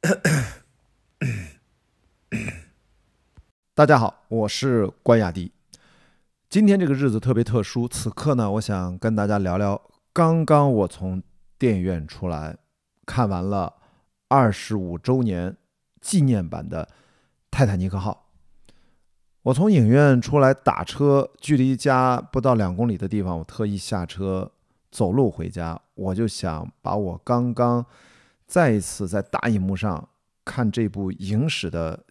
大家好，我是关雅迪。今天这个日子特别特殊，此刻呢，我想跟大家聊聊。刚刚我从电影院出来，看完了二十五周年纪念版的《泰坦尼克号》。我从影院出来打车，距离家不到两公里的地方，我特意下车走路回家。我就想把我刚刚。再一次在大荧幕上看这部影史的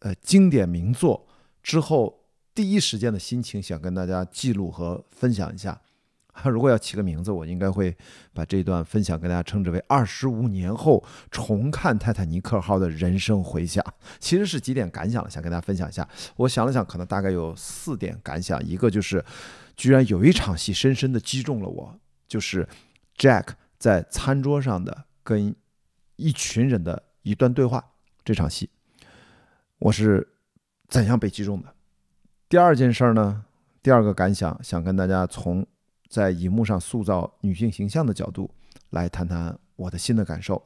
呃经典名作之后，第一时间的心情想跟大家记录和分享一下。如果要起个名字，我应该会把这段分享跟大家称之为“二十五年后重看泰坦尼克号的人生回响”。其实是几点感想，想跟大家分享一下。我想了想，可能大概有四点感想。一个就是，居然有一场戏深深的击中了我，就是 Jack 在餐桌上的跟。一群人的一段对话，这场戏，我是怎样被击中的？第二件事儿呢？第二个感想，想跟大家从在荧幕上塑造女性形象的角度来谈谈我的新的感受。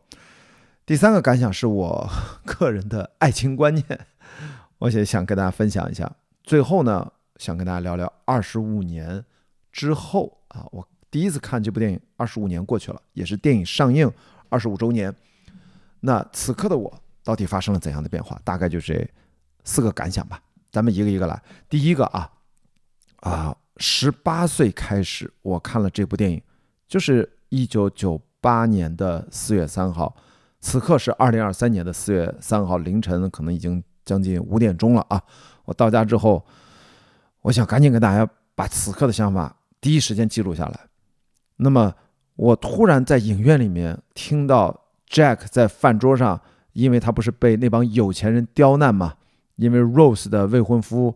第三个感想是我个人的爱情观念，我也想跟大家分享一下。最后呢，想跟大家聊聊二十五年之后啊，我第一次看这部电影，二十五年过去了，也是电影上映二十五周年。那此刻的我到底发生了怎样的变化？大概就是四个感想吧，咱们一个一个来。第一个啊啊，十八岁开始，我看了这部电影，就是一九九八年的四月三号。此刻是二零二三年的四月三号凌晨，可能已经将近五点钟了啊！我到家之后，我想赶紧给大家把此刻的想法第一时间记录下来。那么，我突然在影院里面听到。Jack 在饭桌上，因为他不是被那帮有钱人刁难嘛？因为 Rose 的未婚夫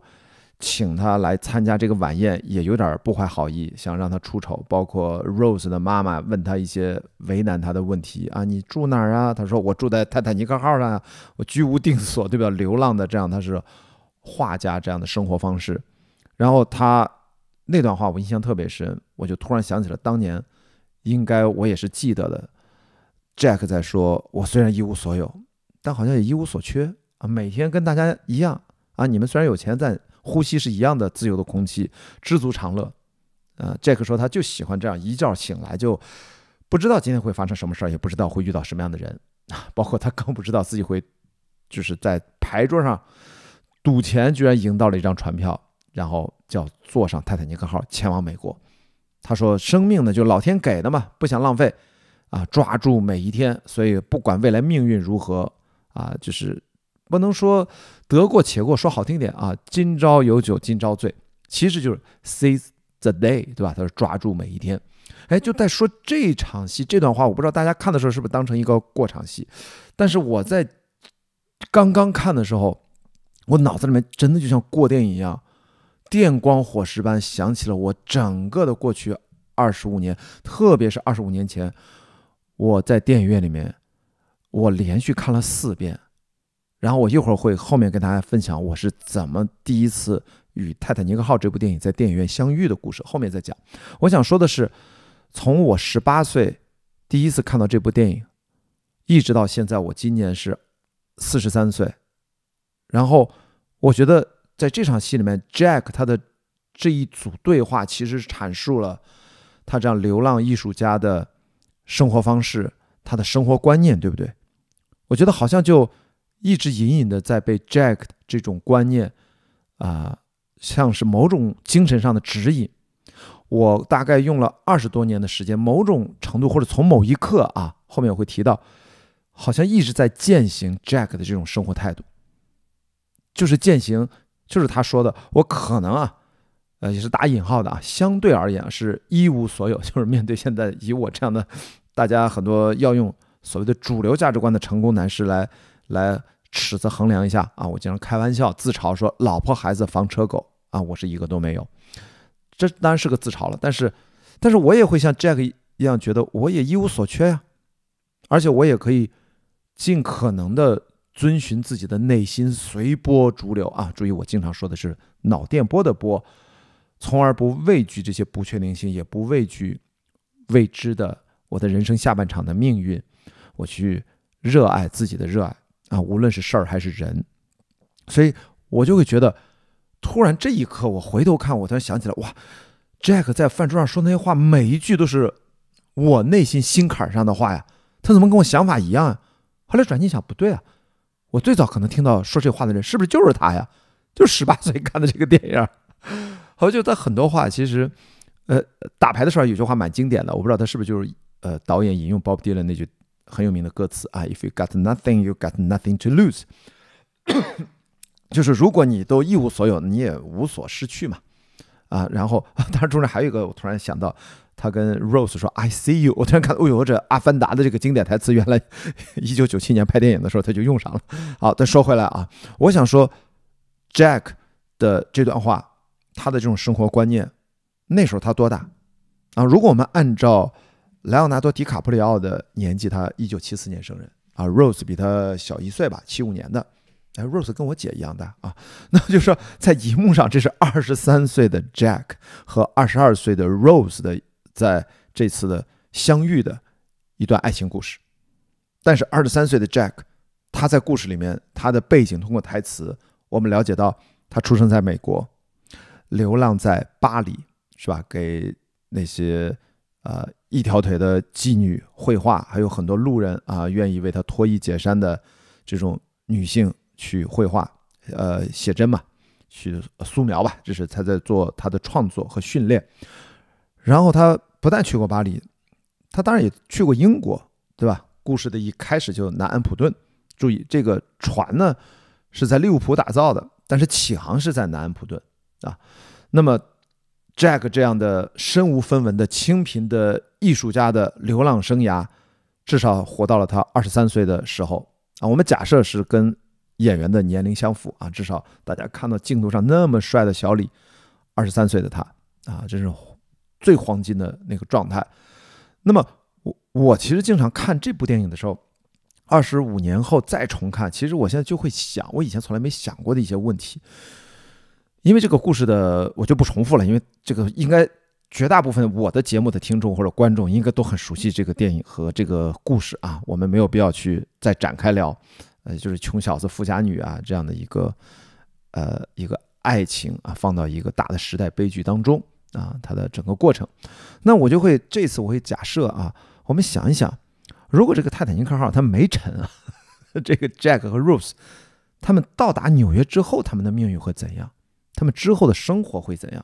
请他来参加这个晚宴，也有点不怀好意，想让他出丑。包括 Rose 的妈妈问他一些为难他的问题啊，你住哪儿啊？他说我住在泰坦尼克号上，我居无定所，对吧？流浪的这样，他是画家这样的生活方式。然后他那段话我印象特别深，我就突然想起了当年，应该我也是记得的。Jack 在说：“我虽然一无所有，但好像也一无所缺啊！每天跟大家一样啊！你们虽然有钱，但呼吸是一样的自由的空气，知足常乐。”呃，Jack 说他就喜欢这样一觉醒来，就不知道今天会发生什么事儿，也不知道会遇到什么样的人，啊，包括他更不知道自己会就是在牌桌上赌钱，居然赢到了一张船票，然后叫坐上泰坦尼克号前往美国。他说：“生命呢，就老天给的嘛，不想浪费。”啊，抓住每一天，所以不管未来命运如何，啊，就是不能说得过且过。说好听点啊，今朝有酒今朝醉，其实就是 seize the day，对吧？他说抓住每一天。哎，就在说这场戏这段话，我不知道大家看的时候是不是当成一个过场戏，但是我在刚刚看的时候，我脑子里面真的就像过电影一样，电光火石般想起了我整个的过去二十五年，特别是二十五年前。我在电影院里面，我连续看了四遍，然后我一会儿会后面跟大家分享我是怎么第一次与《泰坦尼克号》这部电影在电影院相遇的故事，后面再讲。我想说的是，从我十八岁第一次看到这部电影，一直到现在我今年是四十三岁，然后我觉得在这场戏里面，Jack 他的这一组对话其实阐述了他这样流浪艺术家的。生活方式，他的生活观念，对不对？我觉得好像就一直隐隐的在被 Jack 这种观念，啊，像是某种精神上的指引。我大概用了二十多年的时间，某种程度或者从某一刻啊，后面我会提到，好像一直在践行 Jack 的这种生活态度，就是践行，就是他说的，我可能啊，呃，也是打引号的啊，相对而言是一无所有，就是面对现在以我这样的。大家很多要用所谓的主流价值观的成功男士来来尺子衡量一下啊！我经常开玩笑自嘲说：“老婆、孩子、房车、狗啊，我是一个都没有。”这当然是个自嘲了，但是，但是我也会像 Jack 一样觉得我也一无所缺呀。而且我也可以尽可能的遵循自己的内心，随波逐流啊！注意，我经常说的是脑电波的波，从而不畏惧这些不确定性，也不畏惧未知的。我的人生下半场的命运，我去热爱自己的热爱啊，无论是事儿还是人，所以我就会觉得，突然这一刻，我回头看，我突然想起来，哇，Jack 在饭桌上说那些话，每一句都是我内心心坎上的话呀。他怎么跟我想法一样啊？后来转念想，不对啊，我最早可能听到说这话的人，是不是就是他呀？就十八岁看的这个电影。好，就觉很多话，其实，呃，打牌的时候有句话蛮经典的，我不知道他是不是就是。呃，导演引用 Bob Dylan 那句很有名的歌词啊，“If you got nothing, you got nothing to lose”，就是如果你都一无所有，你也无所失去嘛啊。然后，当然中间还有一个，我突然想到，他跟 Rose 说 “I see you”，我突然看到，哎呦，这阿凡达的这个经典台词，原来 一九九七年拍电影的时候他就用上了。好，再说回来啊，我想说 Jack 的这段话，他的这种生活观念，那时候他多大啊？如果我们按照莱昂纳多·迪卡普里奥的年纪，他一九七四年生人啊。Rose 比他小一岁吧，七五年的。哎，Rose 跟我姐一样大啊。那就是在荧幕上，这是二十三岁的 Jack 和二十二岁的 Rose 的在这次的相遇的一段爱情故事。但是二十三岁的 Jack，他在故事里面他的背景，通过台词我们了解到，他出生在美国，流浪在巴黎，是吧？给那些。呃，一条腿的妓女绘画，还有很多路人啊，愿意为他脱衣解衫的这种女性去绘画，呃，写真嘛，去素描吧，这是他在做他的创作和训练。然后他不但去过巴黎，他当然也去过英国，对吧？故事的一开始就南安普顿，注意这个船呢是在利物浦打造的，但是起航是在南安普顿啊。那么。Jack 这样的身无分文的清贫的艺术家的流浪生涯，至少活到了他二十三岁的时候啊。我们假设是跟演员的年龄相符啊，至少大家看到镜头上那么帅的小李，二十三岁的他啊，真是最黄金的那个状态。那么我我其实经常看这部电影的时候，二十五年后再重看，其实我现在就会想我以前从来没想过的一些问题。因为这个故事的，我就不重复了。因为这个应该绝大部分我的节目的听众或者观众应该都很熟悉这个电影和这个故事啊，我们没有必要去再展开聊。呃，就是穷小子富家女啊这样的一个呃一个爱情啊，放到一个大的时代悲剧当中啊，它的整个过程。那我就会这次我会假设啊，我们想一想，如果这个泰坦尼克号它没沉啊，这个 Jack 和 Rose 他们到达纽约之后，他们的命运会怎样？他们之后的生活会怎样？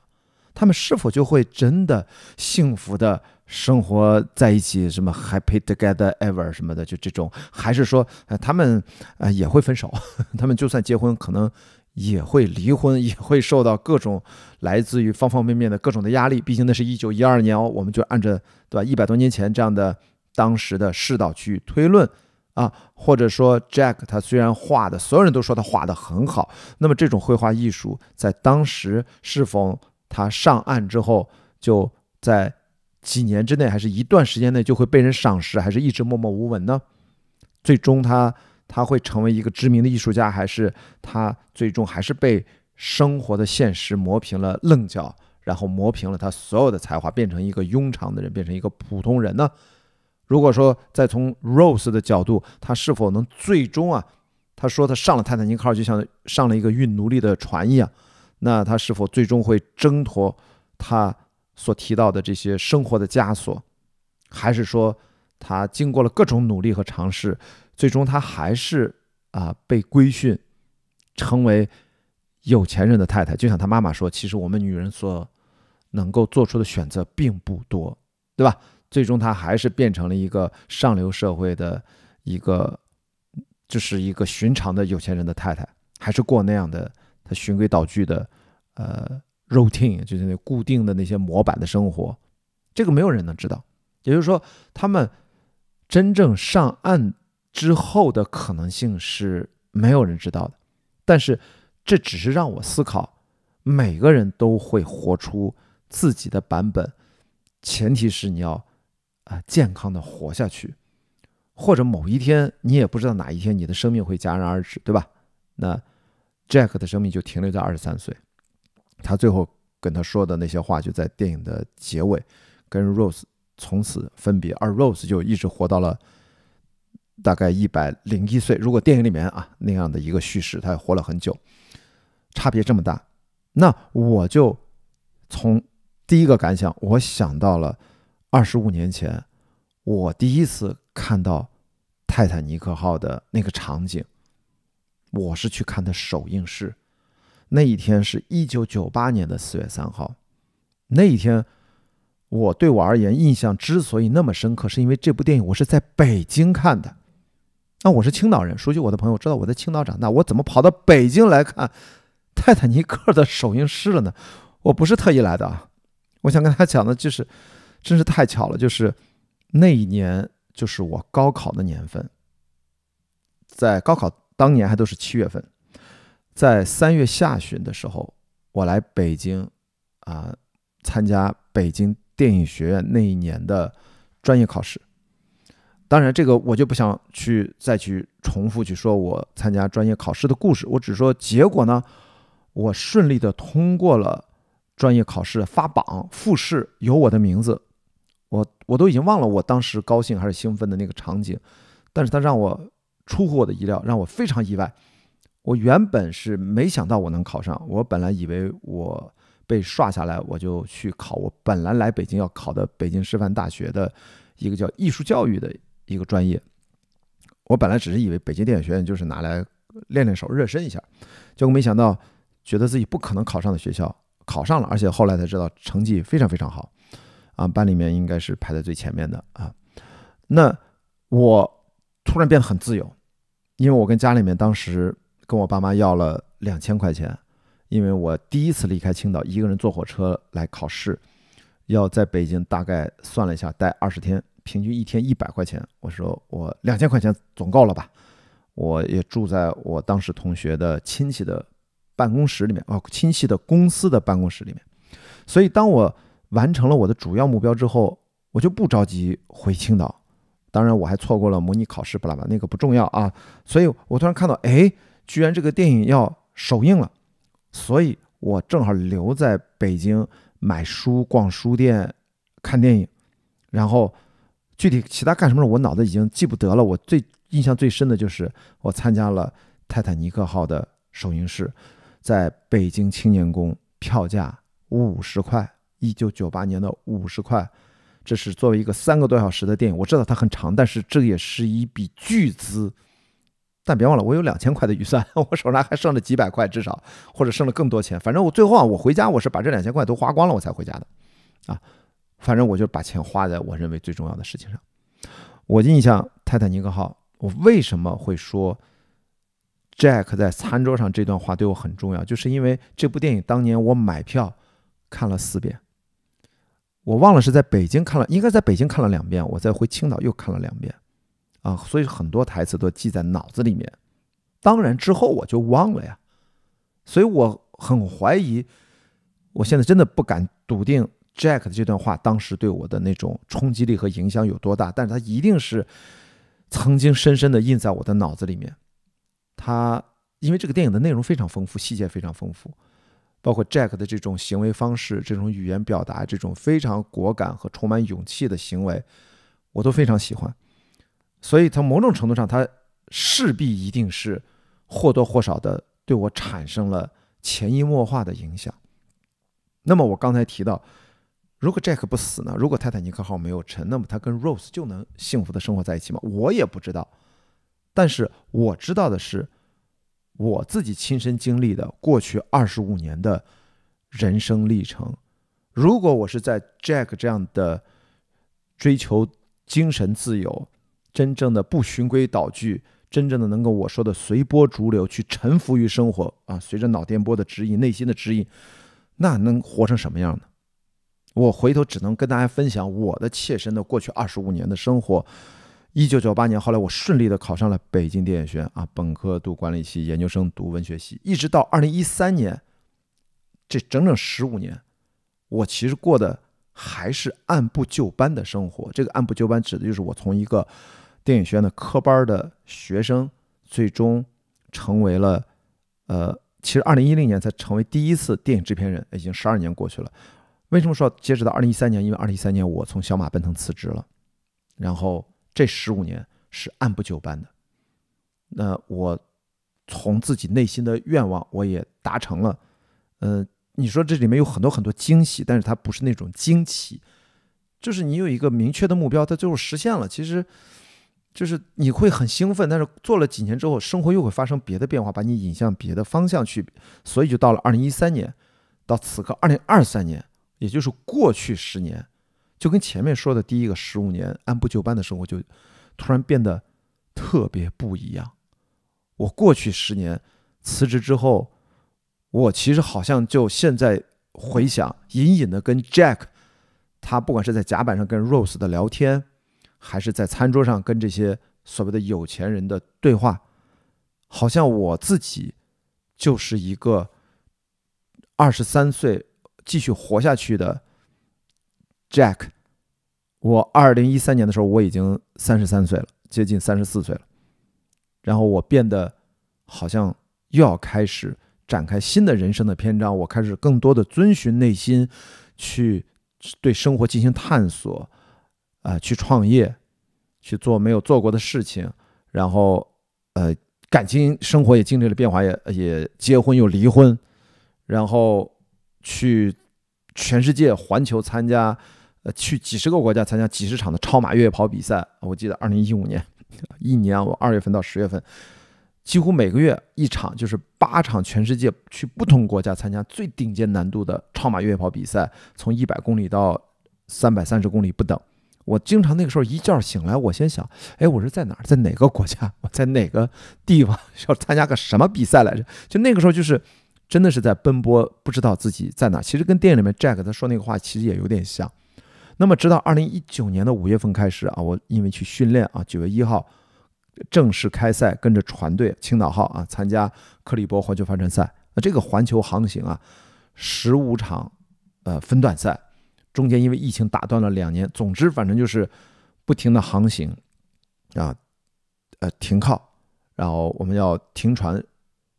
他们是否就会真的幸福的生活在一起？什么 happy together ever 什么的，就这种？还是说，呃，他们，呃，也会分手？他们就算结婚，可能也会离婚，也会受到各种来自于方方面面的各种的压力。毕竟那是一九一二年哦，我们就按着对吧？一百多年前这样的当时的世道去推论。啊，或者说，Jack 他虽然画的，所有人都说他画的很好。那么，这种绘画艺术在当时是否他上岸之后，就在几年之内，还是一段时间内就会被人赏识，还是一直默默无闻呢？最终，他他会成为一个知名的艺术家，还是他最终还是被生活的现实磨平了棱角，然后磨平了他所有的才华，变成一个庸常的人，变成一个普通人呢？如果说再从 Rose 的角度，她是否能最终啊？她说她上了泰坦尼克号，就像上了一个运奴隶的船一样。那她是否最终会挣脱她所提到的这些生活的枷锁？还是说她经过了各种努力和尝试，最终她还是啊被规训成为有钱人的太太？就像她妈妈说，其实我们女人所能够做出的选择并不多，对吧？最终，他还是变成了一个上流社会的一个，就是一个寻常的有钱人的太太，还是过那样的他循规蹈矩的，呃，routine，就是那固定的那些模板的生活。这个没有人能知道。也就是说，他们真正上岸之后的可能性是没有人知道的。但是，这只是让我思考：每个人都会活出自己的版本，前提是你要。健康的活下去，或者某一天你也不知道哪一天你的生命会戛然而止，对吧？那 Jack 的生命就停留在二十三岁，他最后跟他说的那些话就在电影的结尾，跟 Rose 从此分别。而 Rose 就一直活到了大概一百零一岁。如果电影里面啊那样的一个叙事，他也活了很久，差别这么大，那我就从第一个感想，我想到了。二十五年前，我第一次看到《泰坦尼克号》的那个场景，我是去看的首映式。那一天是一九九八年的四月三号。那一天，我对我而言印象之所以那么深刻，是因为这部电影我是在北京看的。那我是青岛人，熟悉我的朋友知道我在青岛长大，我怎么跑到北京来看《泰坦尼克》的首映式了呢？我不是特意来的啊。我想跟他讲的就是。真是太巧了，就是那一年，就是我高考的年份，在高考当年还都是七月份，在三月下旬的时候，我来北京啊参加北京电影学院那一年的专业考试。当然，这个我就不想去再去重复去说我参加专业考试的故事，我只说结果呢，我顺利的通过了专业考试，发榜复试有我的名字。我我都已经忘了我当时高兴还是兴奋的那个场景，但是他让我出乎我的意料，让我非常意外。我原本是没想到我能考上，我本来以为我被刷下来，我就去考我本来来北京要考的北京师范大学的一个叫艺术教育的一个专业。我本来只是以为北京电影学院就是拿来练练手、热身一下，结果没想到觉得自己不可能考上的学校考上了，而且后来才知道成绩非常非常好。啊，班里面应该是排在最前面的啊。那我突然变得很自由，因为我跟家里面当时跟我爸妈要了两千块钱，因为我第一次离开青岛，一个人坐火车来考试，要在北京大概算了一下，待二十天，平均一天一百块钱，我说我两千块钱总够了吧。我也住在我当时同学的亲戚的办公室里面啊，亲戚的公司的办公室里面，所以当我。完成了我的主要目标之后，我就不着急回青岛。当然，我还错过了模拟考试，巴拉巴，那个不重要啊。所以我突然看到，哎，居然这个电影要首映了，所以我正好留在北京买书、逛书店、看电影。然后具体其他干什么事，我脑子已经记不得了。我最印象最深的就是我参加了《泰坦尼克号》的首映式，在北京青年宫，票价五十块。一九九八年的五十块，这是作为一个三个多小时的电影，我知道它很长，但是这也是一笔巨资。但别忘了，我有两千块的预算，我手上还剩了几百块，至少或者剩了更多钱。反正我最后啊，我回家我是把这两千块都花光了，我才回家的。啊，反正我就把钱花在我认为最重要的事情上。我印象《泰坦尼克号》，我为什么会说 Jack 在餐桌上这段话对我很重要，就是因为这部电影当年我买票看了四遍。我忘了是在北京看了，应该在北京看了两遍，我再回青岛又看了两遍，啊，所以很多台词都记在脑子里面。当然之后我就忘了呀，所以我很怀疑，我现在真的不敢笃定 Jack 的这段话当时对我的那种冲击力和影响有多大，但是他一定是曾经深深的印在我的脑子里面。他因为这个电影的内容非常丰富，细节非常丰富。包括 Jack 的这种行为方式、这种语言表达、这种非常果敢和充满勇气的行为，我都非常喜欢。所以从某种程度上，他势必一定是或多或少的对我产生了潜移默化的影响。那么我刚才提到，如果 Jack 不死呢？如果泰坦尼克号没有沉，那么他跟 Rose 就能幸福的生活在一起吗？我也不知道。但是我知道的是。我自己亲身经历的过去二十五年的人生历程，如果我是在 Jack 这样的追求精神自由、真正的不循规蹈矩、真正的能够我说的随波逐流去臣服于生活啊，随着脑电波的指引、内心的指引，那能活成什么样呢？我回头只能跟大家分享我的切身的过去二十五年的生活。一九九八年，后来我顺利的考上了北京电影学院啊，本科读管理系，研究生读文学系。一直到二零一三年，这整整十五年，我其实过的还是按部就班的生活。这个按部就班指的就是我从一个电影学院的科班的学生，最终成为了呃，其实二零一零年才成为第一次电影制片人，已经十二年过去了。为什么说截止到二零一三年？因为二零一三年我从小马奔腾辞职了，然后。这十五年是按部就班的，那我从自己内心的愿望，我也达成了。嗯，你说这里面有很多很多惊喜，但是它不是那种惊奇，就是你有一个明确的目标，它最后实现了，其实就是你会很兴奋。但是做了几年之后，生活又会发生别的变化，把你引向别的方向去，所以就到了二零一三年到此刻二零二三年，也就是过去十年。就跟前面说的第一个十五年按部就班的生活，就突然变得特别不一样。我过去十年辞职之后，我其实好像就现在回想，隐隐的跟 Jack，他不管是在甲板上跟 Rose 的聊天，还是在餐桌上跟这些所谓的有钱人的对话，好像我自己就是一个二十三岁继续活下去的。Jack，我二零一三年的时候，我已经三十三岁了，接近三十四岁了。然后我变得好像又要开始展开新的人生的篇章。我开始更多的遵循内心，去对生活进行探索，啊，去创业，去做没有做过的事情。然后，呃，感情生活也经历了变化，也也结婚又离婚，然后去全世界环球参加。呃，去几十个国家参加几十场的超马越野跑比赛。我记得二零一五年，一年我二月份到十月份，几乎每个月一场，就是八场，全世界去不同国家参加最顶尖难度的超马越野跑比赛，从一百公里到三百三十公里不等。我经常那个时候一觉醒来，我先想，哎，我是在哪儿？在哪个国家？我在哪个地方要参加个什么比赛来着？就那个时候，就是真的是在奔波，不知道自己在哪。其实跟电影里面 Jack 他说那个话其实也有点像。那么，直到二零一九年的五月份开始啊，我因为去训练啊，九月一号正式开赛，跟着船队“青岛号”啊参加克利伯环球帆船赛。那这个环球航行啊，十五场呃分段赛，中间因为疫情打断了两年。总之，反正就是不停的航行啊，呃停靠，然后我们要停船，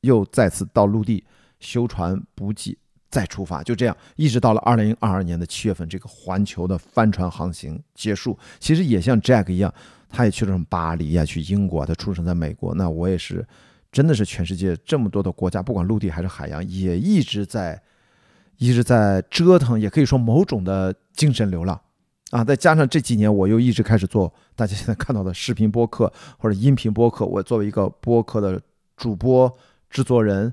又再次到陆地修船补给。再出发，就这样一直到了二零二二年的七月份，这个环球的帆船航行结束。其实也像 Jack 一样，他也去了什么巴黎啊，去英国。他出生在美国，那我也是，真的是全世界这么多的国家，不管陆地还是海洋，也一直在，一直在折腾，也可以说某种的精神流浪啊。再加上这几年，我又一直开始做大家现在看到的视频播客或者音频播客。我作为一个播客的主播、制作人，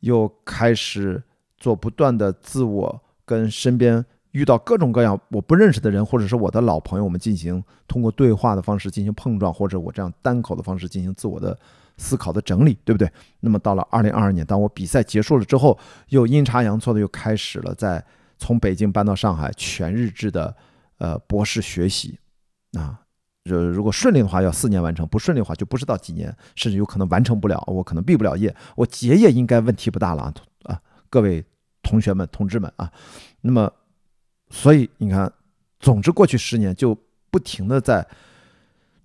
又开始。做不断的自我跟身边遇到各种各样我不认识的人，或者是我的老朋友，我们进行通过对话的方式进行碰撞，或者我这样单口的方式进行自我的思考的整理，对不对？那么到了二零二二年，当我比赛结束了之后，又阴差阳错的又开始了在从北京搬到上海全日制的呃博士学习啊，呃如果顺利的话要四年完成，不顺利的话就不知道几年，甚至有可能完成不了，我可能毕不了业，我结业应该问题不大了。各位同学们、同志们啊，那么，所以你看，总之过去十年就不停的在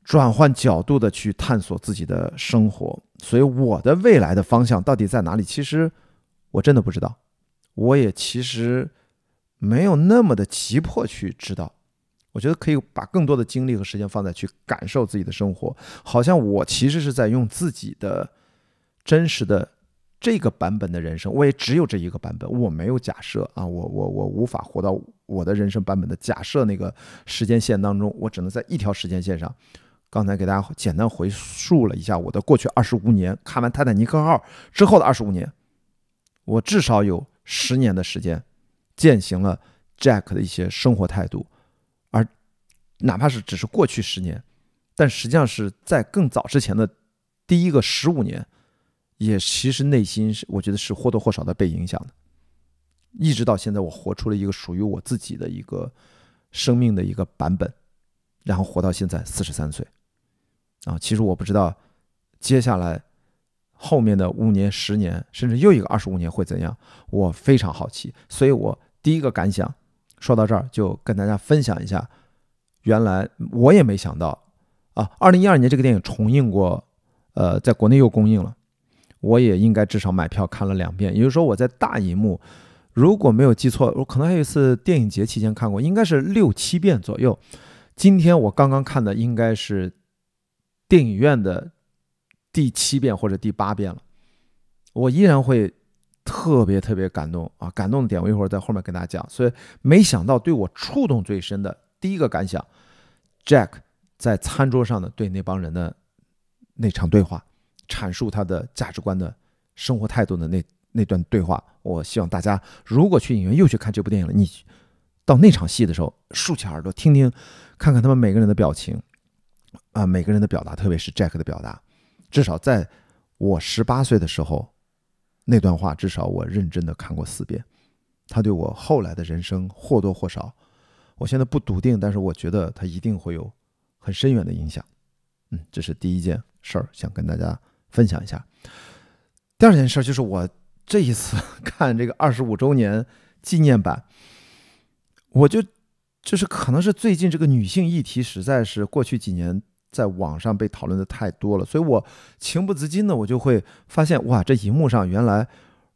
转换角度的去探索自己的生活，所以我的未来的方向到底在哪里？其实我真的不知道，我也其实没有那么的急迫去知道。我觉得可以把更多的精力和时间放在去感受自己的生活，好像我其实是在用自己的真实的。这个版本的人生，我也只有这一个版本。我没有假设啊，我我我无法活到我的人生版本的假设那个时间线当中，我只能在一条时间线上。刚才给大家简单回述了一下我的过去二十五年，看完《泰坦尼克号》之后的二十五年，我至少有十年的时间践行了 Jack 的一些生活态度，而哪怕是只是过去十年，但实际上是在更早之前的第一个十五年。也其实内心是，我觉得是或多或少的被影响的，一直到现在，我活出了一个属于我自己的一个生命的一个版本，然后活到现在四十三岁啊。其实我不知道接下来后面的五年、十年，甚至又一个二十五年会怎样，我非常好奇。所以我第一个感想，说到这儿就跟大家分享一下。原来我也没想到啊，二零一二年这个电影重映过，呃，在国内又公映了。我也应该至少买票看了两遍，也就是说我在大银幕如果没有记错，我可能还有一次电影节期间看过，应该是六七遍左右。今天我刚刚看的应该是电影院的第七遍或者第八遍了。我依然会特别特别感动啊！感动的点我一会儿在后面跟大家讲。所以没想到对我触动最深的第一个感想，Jack 在餐桌上的对那帮人的那场对话。阐述他的价值观的生活态度的那那段对话，我希望大家如果去影院又去看这部电影了，你到那场戏的时候竖起耳朵听听，看看他们每个人的表情啊，每个人的表达，特别是 Jack 的表达。至少在我十八岁的时候，那段话至少我认真的看过四遍。他对我后来的人生或多或少，我现在不笃定，但是我觉得他一定会有很深远的影响。嗯，这是第一件事儿，想跟大家。分享一下，第二件事就是我这一次 看这个二十五周年纪念版，我就就是可能是最近这个女性议题实在是过去几年在网上被讨论的太多了，所以我情不自禁的我就会发现，哇，这荧幕上原来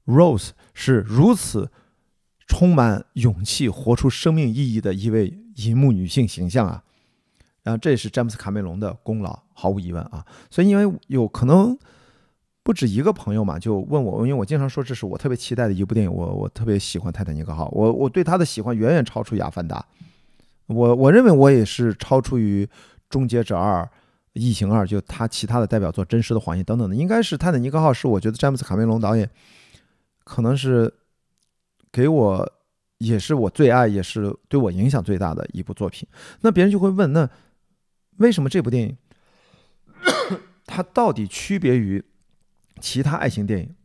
Rose 是如此充满勇气、活出生命意义的一位荧幕女性形象啊。然后这也是詹姆斯·卡梅隆的功劳，毫无疑问啊。所以，因为有可能不止一个朋友嘛，就问我，因为我经常说这是我特别期待的一部电影，我我特别喜欢《泰坦尼克号》，我我对他的喜欢远远超出《亚凡达》。我我认为我也是超出于《终结者二》《异形二》就他其他的代表作，《真实的谎言》等等的，应该是《泰坦尼克号》是我觉得詹姆斯·卡梅隆导演可能是给我也是我最爱，也是对我影响最大的一部作品。那别人就会问那。为什么这部电影，它到底区别于其他爱情电影？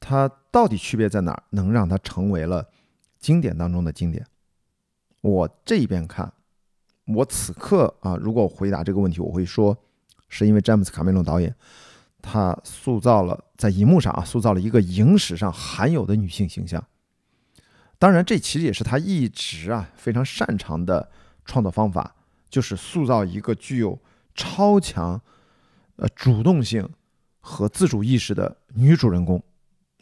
它到底区别在哪儿？能让它成为了经典当中的经典？我这一边看，我此刻啊，如果回答这个问题，我会说，是因为詹姆斯卡梅隆导演，他塑造了在银幕上啊，塑造了一个影史上罕有的女性形象。当然，这其实也是他一直啊非常擅长的创作方法。就是塑造一个具有超强呃主动性和自主意识的女主人公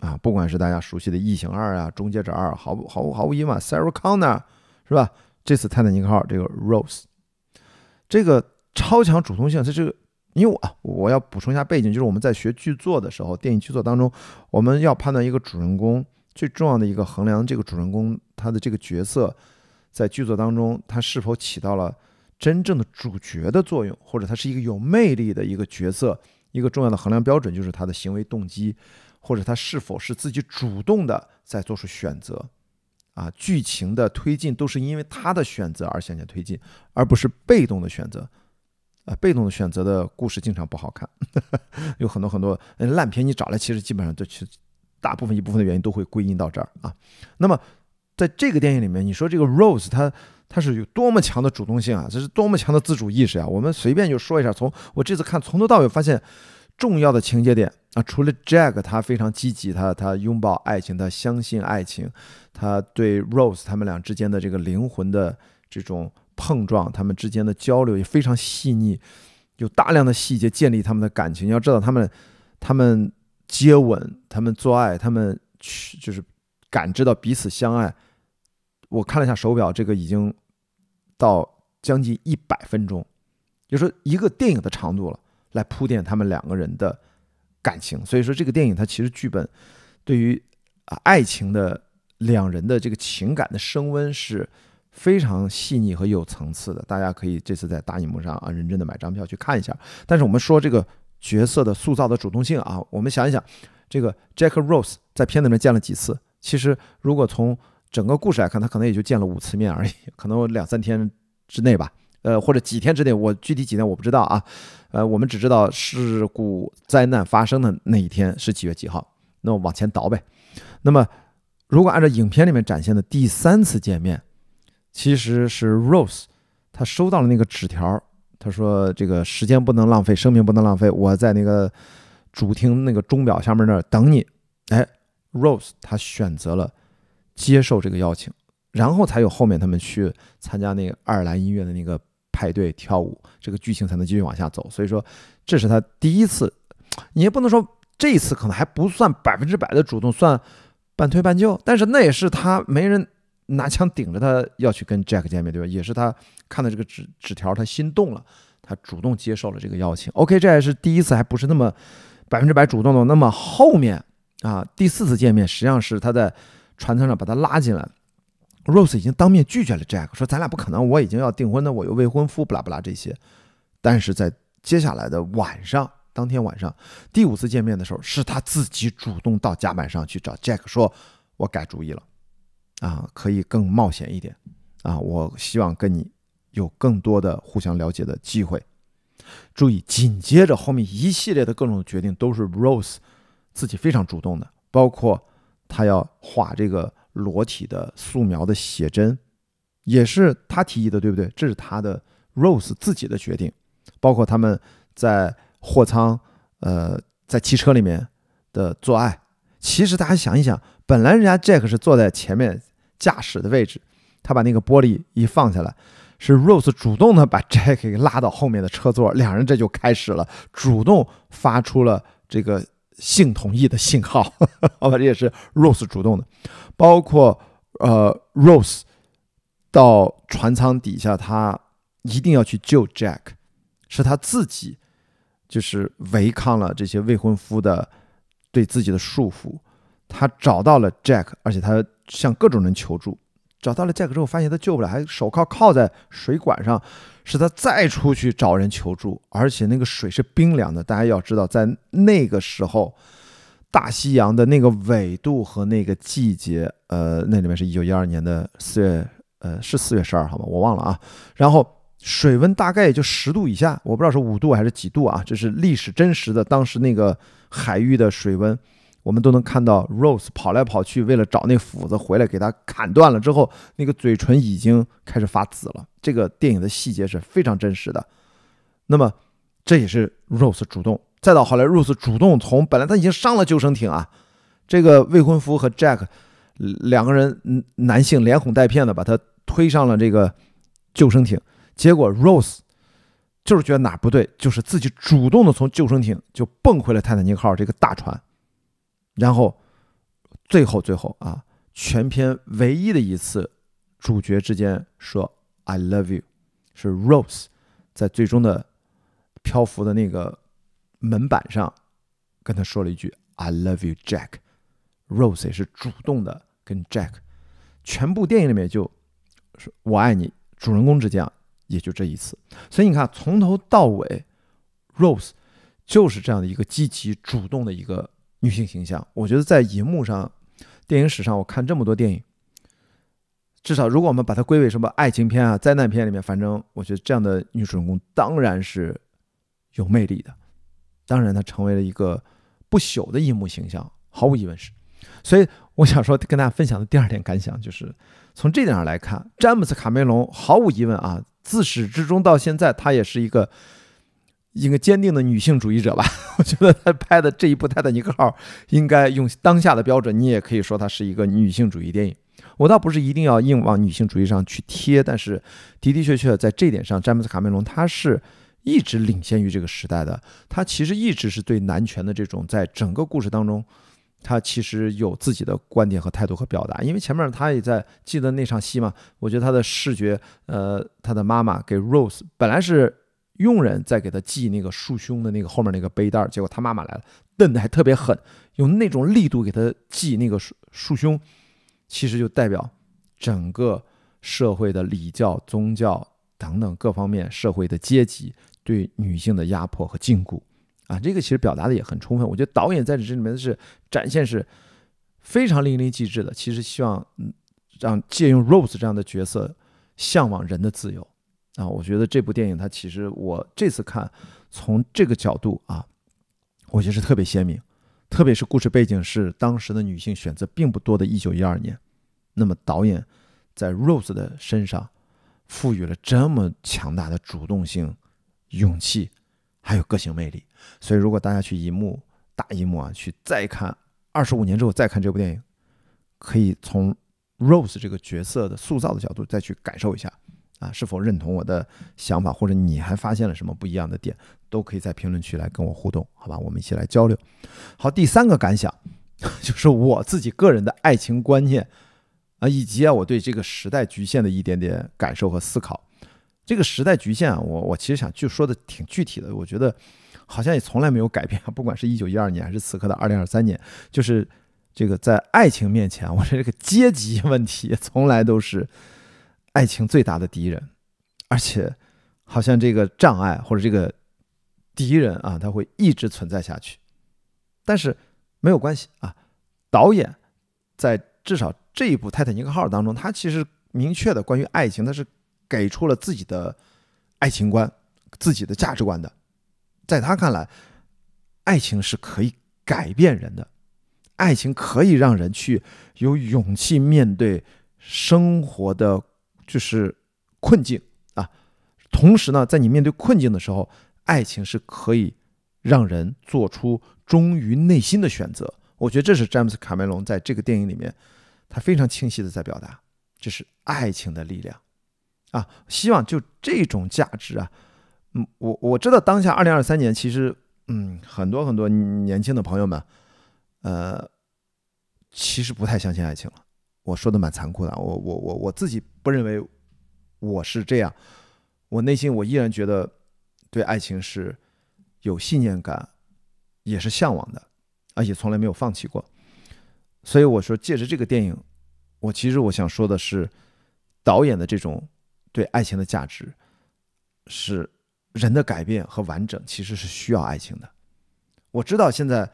啊，不管是大家熟悉的《异形二》啊，《终结者二》毫不毫毫无疑问 s a r a h Connor 是吧？这次《泰坦尼克号》这个 Rose，这个超强主动性，这个。因为我我要补充一下背景，就是我们在学剧作的时候，电影剧作当中，我们要判断一个主人公最重要的一个衡量，这个主人公他的这个角色在剧作当中他是否起到了。真正的主角的作用，或者他是一个有魅力的一个角色，一个重要的衡量标准就是他的行为动机，或者他是否是自己主动的在做出选择，啊，剧情的推进都是因为他的选择而向前推进，而不是被动的选择，啊，被动的选择的故事经常不好看，有很多很多烂片，你找来其实基本上都去，大部分一部分的原因都会归因到这儿啊，那么。在这个电影里面，你说这个 Rose，她她是有多么强的主动性啊？这是多么强的自主意识啊！我们随便就说一下，从我这次看从头到尾发现重要的情节点啊，除了 Jack，他非常积极，他他拥抱爱情，他相信爱情，他对 Rose 他们俩之间的这个灵魂的这种碰撞，他们之间的交流也非常细腻，有大量的细节建立他们的感情。要知道他们他们接吻，他们做爱，他们去就是。感知到彼此相爱，我看了一下手表，这个已经到将近一百分钟，就说一个电影的长度了，来铺垫他们两个人的感情。所以说，这个电影它其实剧本对于啊爱情的两人的这个情感的升温是非常细腻和有层次的。大家可以这次在大荧幕上啊，认真的买张票去看一下。但是我们说这个角色的塑造的主动性啊，我们想一想，这个 Jack Rose 在片子里面见了几次？其实，如果从整个故事来看，他可能也就见了五次面而已，可能两三天之内吧，呃，或者几天之内，我具体几天我不知道啊，呃，我们只知道事故灾难发生的那一天是几月几号，那我往前倒呗。那么，如果按照影片里面展现的第三次见面，其实是 Rose，他收到了那个纸条，他说：“这个时间不能浪费，生命不能浪费，我在那个主厅那个钟表下面那儿等你。”哎。Rose 他选择了接受这个邀请，然后才有后面他们去参加那个爱尔兰音乐的那个派对跳舞，这个剧情才能继续往下走。所以说，这是他第一次，你也不能说这一次可能还不算百分之百的主动，算半推半就。但是那也是他没人拿枪顶着他要去跟 Jack 见面，对吧？也是他看到这个纸纸条，他心动了，他主动接受了这个邀请。OK，这也是第一次，还不是那么百分之百主动的。那么后面。啊，第四次见面实际上是他在船舱上把他拉进来。Rose 已经当面拒绝了 Jack，说咱俩不可能，我已经要订婚了，我有未婚夫，不啦不啦这些。但是在接下来的晚上，当天晚上第五次见面的时候，是他自己主动到甲板上去找 Jack，说：“我改主意了，啊，可以更冒险一点，啊，我希望跟你有更多的互相了解的机会。”注意，紧接着后面一系列的各种决定都是 Rose。自己非常主动的，包括他要画这个裸体的素描的写真，也是他提议的，对不对？这是他的 Rose 自己的决定。包括他们在货仓，呃，在汽车里面的做爱。其实大家想一想，本来人家 Jack 是坐在前面驾驶的位置，他把那个玻璃一放下来，是 Rose 主动的把 Jack 给拉到后面的车座，两人这就开始了，主动发出了这个。性同意的信号，好吧，这也是 Rose 主动的，包括呃，Rose 到船舱底下，他一定要去救 Jack，是他自己就是违抗了这些未婚夫的对自己的束缚，他找到了 Jack，而且他向各种人求助。找到了 Jack 之后，发现他救不了，还手铐铐在水管上，使他再出去找人求助。而且那个水是冰凉的，大家要知道，在那个时候，大西洋的那个纬度和那个季节，呃，那里面是一九一二年的四月，呃，是四月十二，号吧，我忘了啊。然后水温大概也就十度以下，我不知道是五度还是几度啊，这是历史真实的，当时那个海域的水温。我们都能看到 Rose 跑来跑去，为了找那斧子回来给它砍断了之后，那个嘴唇已经开始发紫了。这个电影的细节是非常真实的。那么，这也是 Rose 主动，再到后来，Rose 主动从本来他已经上了救生艇啊，这个未婚夫和 Jack 两个人男性连哄带骗的把他推上了这个救生艇，结果 Rose 就是觉得哪不对，就是自己主动的从救生艇就蹦回了泰坦尼克号这个大船。然后，最后最后啊，全片唯一的一次，主角之间说 "I love you"，是 Rose 在最终的漂浮的那个门板上跟他说了一句 "I love you, Jack"。Rose 也是主动的跟 Jack，全部电影里面就是我爱你，主人公之间也就这一次。所以你看，从头到尾，Rose 就是这样的一个积极主动的一个。女性形象，我觉得在银幕上，电影史上，我看这么多电影，至少如果我们把它归为什么爱情片啊、灾难片里面，反正我觉得这样的女主人公当然是有魅力的，当然她成为了一个不朽的银幕形象，毫无疑问是。所以我想说，跟大家分享的第二点感想就是，从这点上来看，詹姆斯·卡梅隆毫无疑问啊，自始至终到现在，他也是一个。一个坚定的女性主义者吧，我觉得她拍的这一部《泰坦尼克号》应该用当下的标准，你也可以说它是一个女性主义电影。我倒不是一定要硬往女性主义上去贴，但是的的确确在这点上，詹姆斯·卡梅隆他是一直领先于这个时代的。他其实一直是对男权的这种，在整个故事当中，他其实有自己的观点和态度和表达。因为前面他也在记得那场戏嘛，我觉得他的视觉，呃，他的妈妈给 Rose 本来是。佣人在给他系那个束胸的那个后面那个背带，结果他妈妈来了，瞪得还特别狠，用那种力度给他系那个束束胸，其实就代表整个社会的礼教、宗教等等各方面社会的阶级对女性的压迫和禁锢啊，这个其实表达的也很充分。我觉得导演在这里面是展现是非常淋漓尽致的。其实希望让借用 Rose 这样的角色，向往人的自由。啊，我觉得这部电影它其实我这次看，从这个角度啊，我觉得是特别鲜明，特别是故事背景是当时的女性选择并不多的一九一二年，那么导演在 Rose 的身上赋予了这么强大的主动性、勇气，还有个性魅力。所以如果大家去一幕大荧幕啊，去再看二十五年之后再看这部电影，可以从 Rose 这个角色的塑造的角度再去感受一下。啊，是否认同我的想法，或者你还发现了什么不一样的点，都可以在评论区来跟我互动，好吧？我们一起来交流。好，第三个感想 就是我自己个人的爱情观念啊，以及啊我对这个时代局限的一点点感受和思考。这个时代局限啊，我我其实想就说的挺具体的，我觉得好像也从来没有改变 不管是一九一二年还是此刻的二零二三年，就是这个在爱情面前，我这个阶级问题从来都是。爱情最大的敌人，而且好像这个障碍或者这个敌人啊，他会一直存在下去。但是没有关系啊，导演在至少这一部《泰坦尼克号》当中，他其实明确的关于爱情，他是给出了自己的爱情观、自己的价值观的。在他看来，爱情是可以改变人的，爱情可以让人去有勇气面对生活的。就是困境啊，同时呢，在你面对困境的时候，爱情是可以让人做出忠于内心的选择。我觉得这是詹姆斯卡梅隆在这个电影里面，他非常清晰的在表达，这是爱情的力量啊！希望就这种价值啊，嗯，我我知道当下二零二三年，其实嗯，很多很多年轻的朋友们，呃，其实不太相信爱情了。我说的蛮残酷的，我我我我自己不认为我是这样，我内心我依然觉得对爱情是有信念感，也是向往的，而且从来没有放弃过。所以我说，借着这个电影，我其实我想说的是，导演的这种对爱情的价值，是人的改变和完整，其实是需要爱情的。我知道现在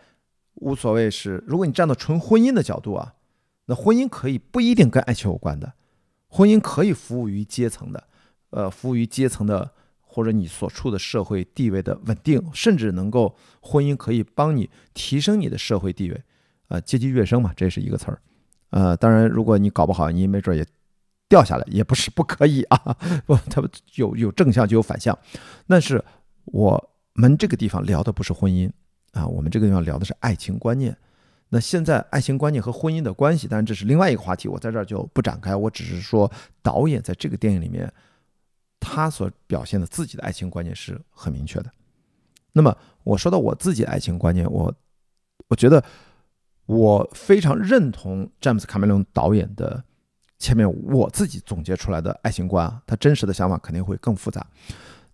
无所谓是，如果你站到纯婚姻的角度啊。那婚姻可以不一定跟爱情有关的，婚姻可以服务于阶层的，呃，服务于阶层的，或者你所处的社会地位的稳定，甚至能够婚姻可以帮你提升你的社会地位，呃，阶级跃升嘛，这是一个词儿，呃，当然如果你搞不好，你没准也掉下来，也不是不可以啊，不，它有有正向就有反向，那是我们这个地方聊的不是婚姻啊，我们这个地方聊的是爱情观念。那现在爱情观念和婚姻的关系，当然这是另外一个话题，我在这儿就不展开。我只是说，导演在这个电影里面，他所表现的自己的爱情观念是很明确的。那么我说到我自己的爱情观念，我我觉得我非常认同詹姆斯卡梅隆导演的前面我自己总结出来的爱情观，他真实的想法肯定会更复杂，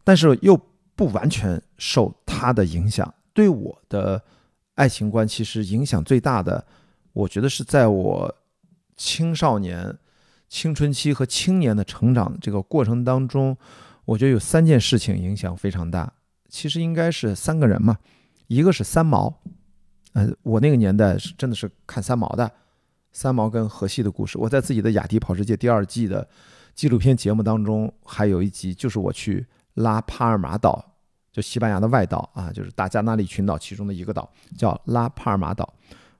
但是又不完全受他的影响，对我的。爱情观其实影响最大的，我觉得是在我青少年、青春期和青年的成长这个过程当中，我觉得有三件事情影响非常大。其实应该是三个人嘛，一个是三毛，呃，我那个年代是真的是看三毛的，三毛跟荷西的故事。我在自己的《雅迪跑世界》第二季的纪录片节目当中，还有一集就是我去拉帕尔马岛。就西班牙的外岛啊，就是大加那利群岛其中的一个岛，叫拉帕尔马岛。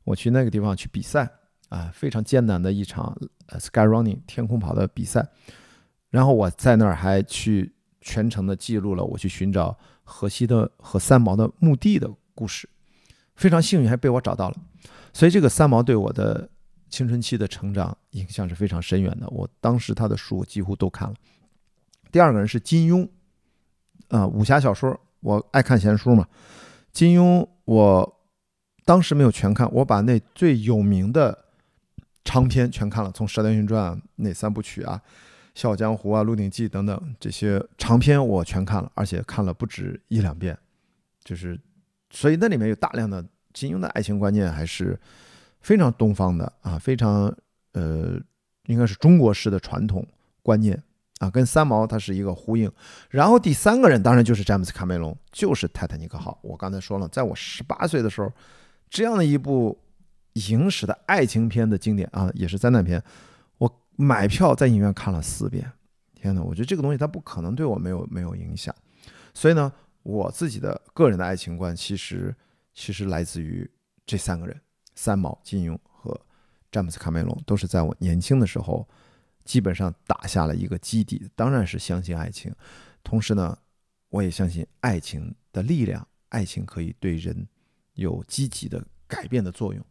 我去那个地方去比赛啊，非常艰难的一场呃 sky running 天空跑的比赛。然后我在那儿还去全程的记录了我去寻找河西的和三毛的墓地的故事，非常幸运还被我找到了。所以这个三毛对我的青春期的成长影响是非常深远的。我当时他的书我几乎都看了。第二个人是金庸，呃，武侠小说。我爱看闲书嘛，金庸，我当时没有全看，我把那最有名的长篇全看了，从《射雕英雄传》那三部曲啊，《笑傲江湖》啊，《鹿鼎记》等等这些长篇我全看了，而且看了不止一两遍，就是，所以那里面有大量的金庸的爱情观念还是非常东方的啊，非常呃，应该是中国式的传统观念。啊，跟三毛它是一个呼应，然后第三个人当然就是詹姆斯卡梅隆，就是《泰坦尼克号》。我刚才说了，在我十八岁的时候，这样的一部影史的爱情片的经典啊，也是灾难片，我买票在影院看了四遍。天哪，我觉得这个东西它不可能对我没有没有影响。所以呢，我自己的个人的爱情观其实其实来自于这三个人：三毛、金庸和詹姆斯卡梅隆，都是在我年轻的时候。基本上打下了一个基底，当然是相信爱情，同时呢，我也相信爱情的力量，爱情可以对人有积极的改变的作用，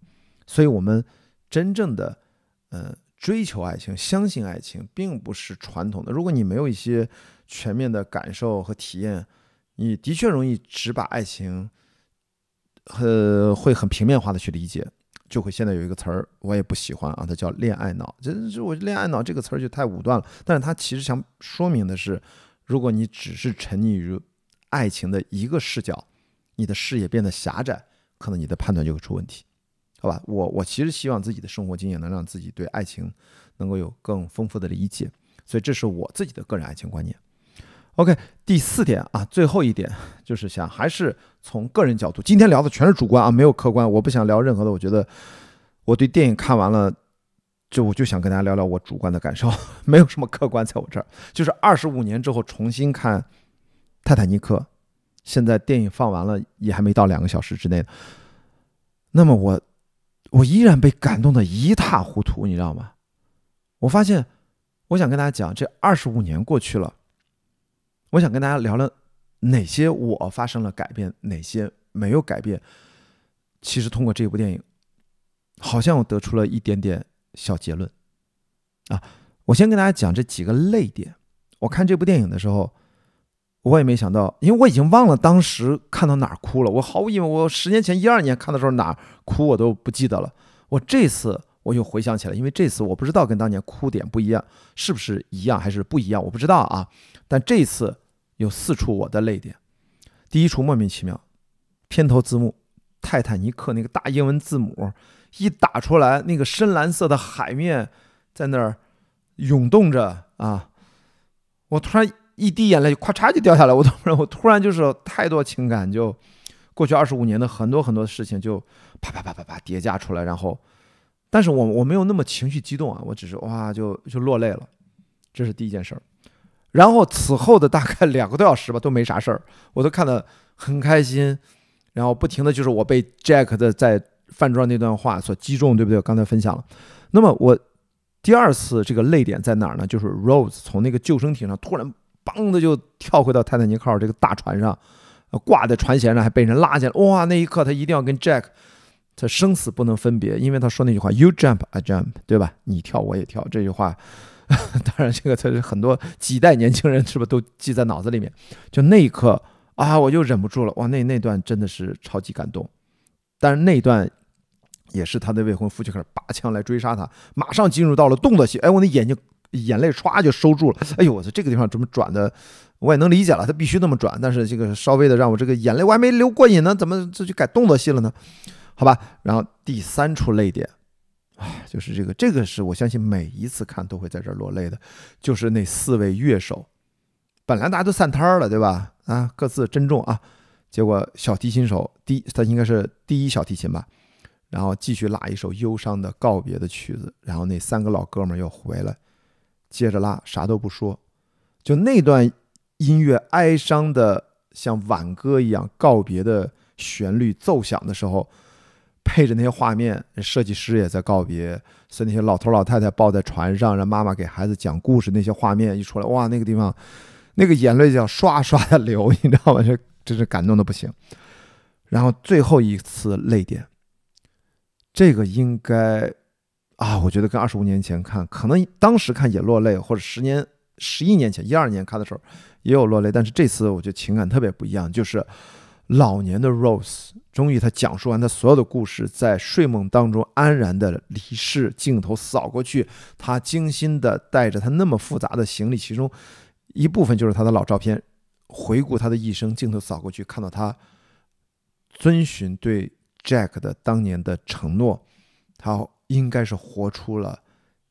所以我们真正的呃追求爱情，相信爱情，并不是传统的。如果你没有一些全面的感受和体验，你的确容易只把爱情，呃，会很平面化的去理解。就会现在有一个词儿，我也不喜欢啊，它叫恋爱脑。这这我恋爱脑这个词儿就太武断了。但是它其实想说明的是，如果你只是沉溺于爱情的一个视角，你的视野变得狭窄，可能你的判断就会出问题。好吧，我我其实希望自己的生活经验能让自己对爱情能够有更丰富的理解，所以这是我自己的个人爱情观念。OK，第四点啊，最后一点就是想还是从个人角度，今天聊的全是主观啊，没有客观，我不想聊任何的。我觉得我对电影看完了，就我就想跟大家聊聊我主观的感受，没有什么客观在我这儿。就是二十五年之后重新看《泰坦尼克》，现在电影放完了也还没到两个小时之内，那么我我依然被感动的一塌糊涂，你知道吗？我发现，我想跟大家讲，这二十五年过去了。我想跟大家聊聊哪些我发生了改变，哪些没有改变。其实通过这部电影，好像我得出了一点点小结论啊。我先跟大家讲这几个泪点。我看这部电影的时候，我也没想到，因为我已经忘了当时看到哪儿哭了。我毫无疑问，我十年前一二年看的时候哪儿哭我都不记得了。我这次我又回想起来，因为这次我不知道跟当年哭点不一样，是不是一样还是不一样，我不知道啊。但这次。有四处我的泪点，第一处莫名其妙，片头字幕《泰坦尼克》那个大英文字母一打出来，那个深蓝色的海面在那儿涌动着啊，我突然一滴眼泪就咔嚓就掉下来，我突然我突然就是太多情感，就过去二十五年的很多很多的事情就啪啪啪啪啪叠加出来，然后，但是我我没有那么情绪激动啊，我只是哇就就落泪了，这是第一件事儿。然后此后的大概两个多小时吧，都没啥事儿，我都看得很开心。然后不停的就是我被 Jack 的在饭桌那段话所击中，对不对？刚才分享了。那么我第二次这个泪点在哪儿呢？就是 Rose 从那个救生艇上突然嘣的就跳回到泰坦尼克号这个大船上，挂在船舷上还被人拉下来。哇，那一刻他一定要跟 Jack，他生死不能分别，因为他说那句话 “You jump, I jump”，对吧？你跳我也跳，这句话。当然，这个他是很多几代年轻人是不是都记在脑子里面？就那一刻啊，我就忍不住了哇！那那段真的是超级感动，但是那段也是他的未婚夫就开始拔枪来追杀他，马上进入到了动作戏。哎，我那眼睛眼泪唰就收住了。哎呦，我操，这个地方怎么转的？我也能理解了，他必须那么转。但是这个稍微的让我这个眼泪我还没流过瘾呢，怎么这就改动作戏了呢？好吧，然后第三处泪点。啊，就是这个，这个是我相信每一次看都会在这儿落泪的，就是那四位乐手，本来大家都散摊儿了，对吧？啊，各自珍重啊！结果小提琴手第，他应该是第一小提琴吧，然后继续拉一首忧伤的告别的曲子，然后那三个老哥们儿又回来，接着拉，啥都不说，就那段音乐哀伤的像挽歌一样告别的旋律奏响的时候。配着那些画面，设计师也在告别，是那些老头老太太抱在船上，让妈妈给孩子讲故事，那些画面一出来，哇，那个地方，那个眼泪就要刷刷的流，你知道吗？这真是感动的不行。然后最后一次泪点，这个应该啊，我觉得跟二十五年前看，可能当时看也落泪，或者十年、十一年前、一二年看的时候也有落泪，但是这次我觉得情感特别不一样，就是。老年的 Rose，终于，他讲述完他所有的故事，在睡梦当中安然的离世。镜头扫过去，他精心的带着他那么复杂的行李，其中一部分就是他的老照片，回顾他的一生。镜头扫过去，看到他遵循对 Jack 的当年的承诺，他应该是活出了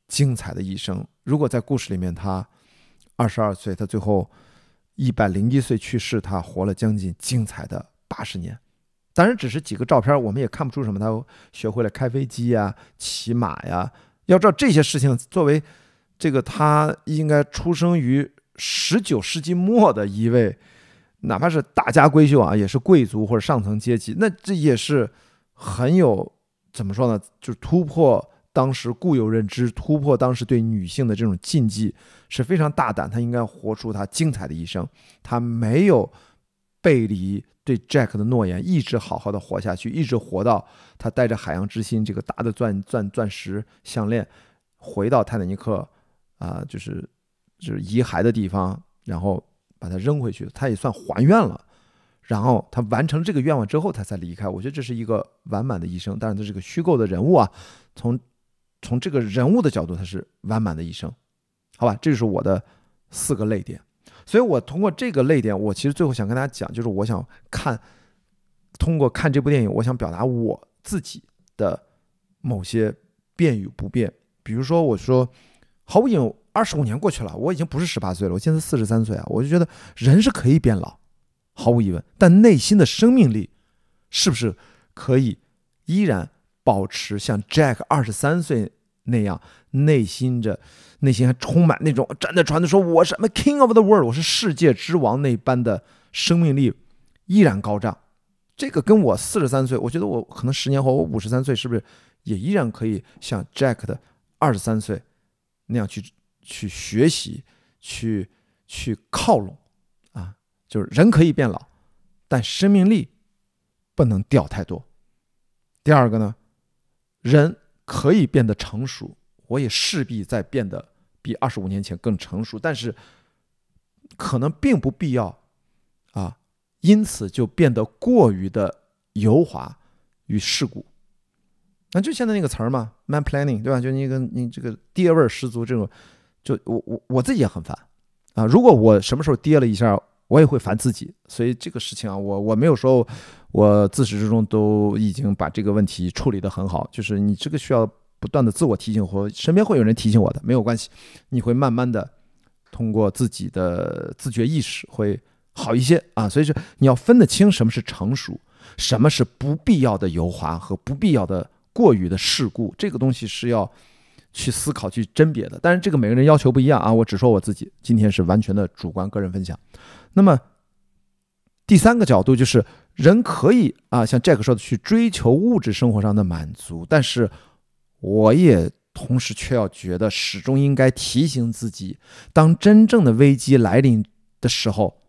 精彩的一生。如果在故事里面，他二十二岁，他最后。一百零一岁去世，他活了将近精彩的八十年。当然，只是几个照片，我们也看不出什么。他学会了开飞机呀、骑马呀。要知道这些事情，作为这个他应该出生于十九世纪末的一位，哪怕是大家闺秀啊，也是贵族或者上层阶级。那这也是很有怎么说呢，就是突破。当时固有认知突破，当时对女性的这种禁忌是非常大胆。她应该活出她精彩的一生。她没有背离对 Jack 的诺言，一直好好的活下去，一直活到她带着海洋之心这个大的钻钻钻石项链回到泰坦尼克啊，就是就是遗骸的地方，然后把它扔回去，她也算还愿了。然后她完成这个愿望之后，她才离开。我觉得这是一个完满的一生。当然，她是个虚构的人物啊，从。从这个人物的角度，他是完满的一生，好吧，这就是我的四个泪点。所以我通过这个泪点，我其实最后想跟大家讲，就是我想看，通过看这部电影，我想表达我自己的某些变与不变。比如说，我说，毫无疑问，二十五年过去了，我已经不是十八岁了，我现在四十三岁啊，我就觉得人是可以变老，毫无疑问，但内心的生命力是不是可以依然保持像 Jack 二十三岁？那样内心着，内心还充满那种站在船的说我是 king of the world，我是世界之王那般的生命力依然高涨。这个跟我四十三岁，我觉得我可能十年后我五十三岁是不是也依然可以像 Jack 的二十三岁那样去去学习去去靠拢啊？就是人可以变老，但生命力不能掉太多。第二个呢，人。可以变得成熟，我也势必在变得比二十五年前更成熟，但是可能并不必要，啊，因此就变得过于的油滑与世故。那就现在那个词儿嘛，man planning，对吧？就那个你这个爹味儿十足这种，就我我我自己也很烦啊。如果我什么时候跌了一下。我也会烦自己，所以这个事情啊，我我没有说，我自始至终都已经把这个问题处理得很好。就是你这个需要不断的自我提醒，或身边会有人提醒我的，没有关系，你会慢慢的通过自己的自觉意识会好一些啊。所以说你要分得清什么是成熟，什么是不必要的油滑和不必要的过于的世故，这个东西是要去思考去甄别的。但是这个每个人要求不一样啊，我只说我自己，今天是完全的主观个人分享。那么，第三个角度就是，人可以啊，像 Jack 说的，去追求物质生活上的满足，但是，我也同时却要觉得，始终应该提醒自己，当真正的危机来临的时候，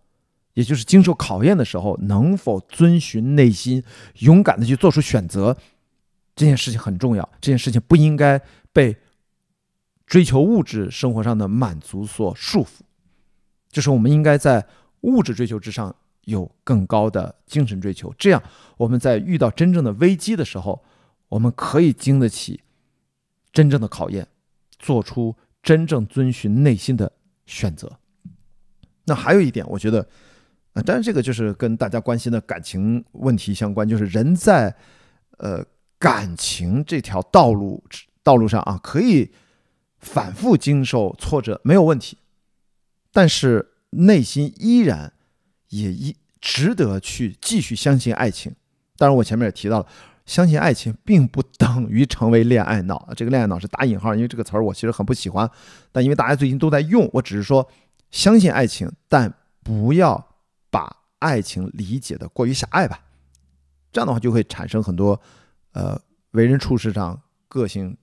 也就是经受考验的时候，能否遵循内心，勇敢的去做出选择，这件事情很重要，这件事情不应该被追求物质生活上的满足所束缚，就是我们应该在。物质追求之上有更高的精神追求，这样我们在遇到真正的危机的时候，我们可以经得起真正的考验，做出真正遵循内心的选择。那还有一点，我觉得呃，当然这个就是跟大家关心的感情问题相关，就是人在呃感情这条道路道路上啊，可以反复经受挫折没有问题，但是。内心依然也一值得去继续相信爱情，当然我前面也提到了，相信爱情并不等于成为恋爱脑这个恋爱脑是打引号，因为这个词儿我其实很不喜欢，但因为大家最近都在用，我只是说相信爱情，但不要把爱情理解的过于狭隘吧，这样的话就会产生很多呃为人处事上、个性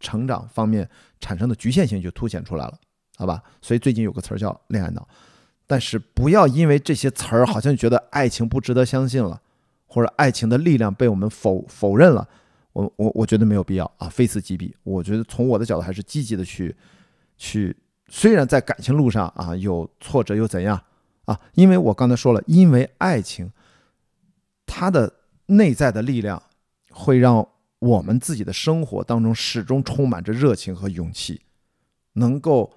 成长方面产生的局限性就凸显出来了。好吧，所以最近有个词儿叫“恋爱脑”，但是不要因为这些词儿，好像觉得爱情不值得相信了，或者爱情的力量被我们否否认了。我我我觉得没有必要啊，非此即彼。我觉得从我的角度还是积极的去去，虽然在感情路上啊有挫折又怎样啊？因为我刚才说了，因为爱情，它的内在的力量会让我们自己的生活当中始终充满着热情和勇气，能够。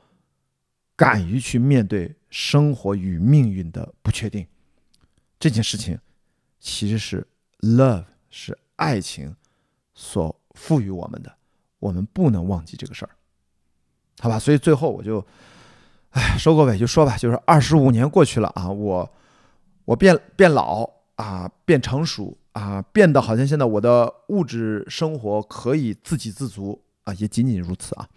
敢于去面对生活与命运的不确定，这件事情其实是 love 是爱情所赋予我们的，我们不能忘记这个事儿，好吧？所以最后我就，哎，收个尾就说吧，就是二十五年过去了啊，我我变变老啊，变成熟啊，变得好像现在我的物质生活可以自给自足啊，也仅仅如此啊。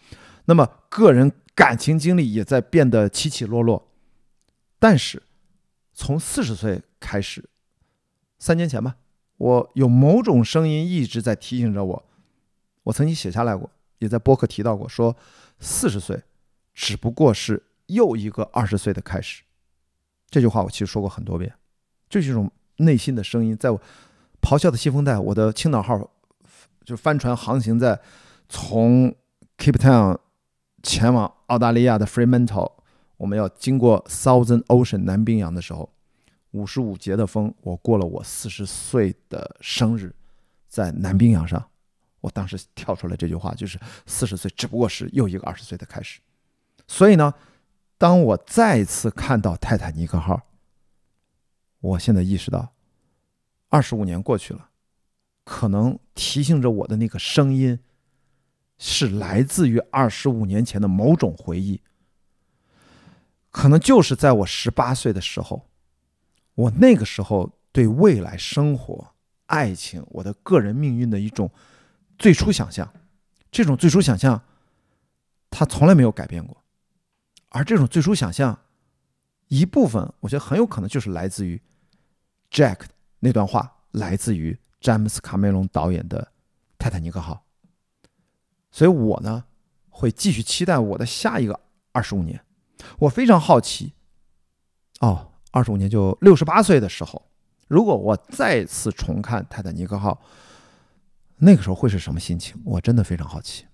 那么个人。感情经历也在变得起起落落，但是从四十岁开始，三年前吧，我有某种声音一直在提醒着我。我曾经写下来过，也在播客提到过，说四十岁只不过是又一个二十岁的开始。这句话我其实说过很多遍，就是一种内心的声音，在我咆哮的信风带，我的青岛号就帆船航行在从 Keep Town。前往澳大利亚的 Fremantle，我们要经过 Southern Ocean 南冰洋的时候，五十五节的风，我过了我四十岁的生日，在南冰洋上，我当时跳出来这句话，就是四十岁只不过是又一个二十岁的开始。所以呢，当我再次看到泰坦尼克号，我现在意识到，二十五年过去了，可能提醒着我的那个声音。是来自于二十五年前的某种回忆，可能就是在我十八岁的时候，我那个时候对未来生活、爱情、我的个人命运的一种最初想象。这种最初想象，它从来没有改变过。而这种最初想象，一部分我觉得很有可能就是来自于 Jack 那段话，来自于詹姆斯·卡梅隆导演的《泰坦尼克号》。所以，我呢会继续期待我的下一个二十五年。我非常好奇，哦，二十五年就六十八岁的时候，如果我再次重看《泰坦尼克号》，那个时候会是什么心情？我真的非常好奇。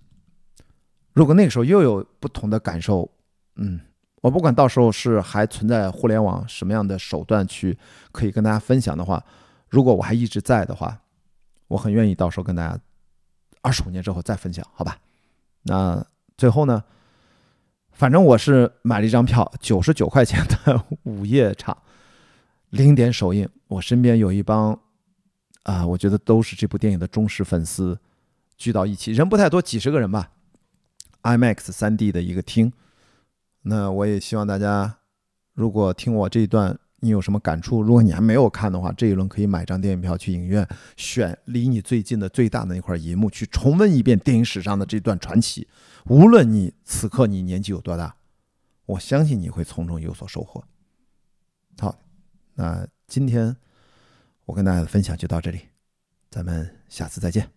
如果那个时候又有不同的感受，嗯，我不管到时候是还存在互联网什么样的手段去可以跟大家分享的话，如果我还一直在的话，我很愿意到时候跟大家。二十五年之后再分享，好吧？那最后呢？反正我是买了一张票，九十九块钱的午夜场零点首映。我身边有一帮啊，我觉得都是这部电影的忠实粉丝，聚到一起人不太多，几十个人吧。IMAX 三 D 的一个厅，那我也希望大家如果听我这一段。你有什么感触？如果你还没有看的话，这一轮可以买张电影票去影院，选离你最近的最大的那块银幕，去重温一遍电影史上的这段传奇。无论你此刻你年纪有多大，我相信你会从中有所收获。好，那今天我跟大家的分享就到这里，咱们下次再见。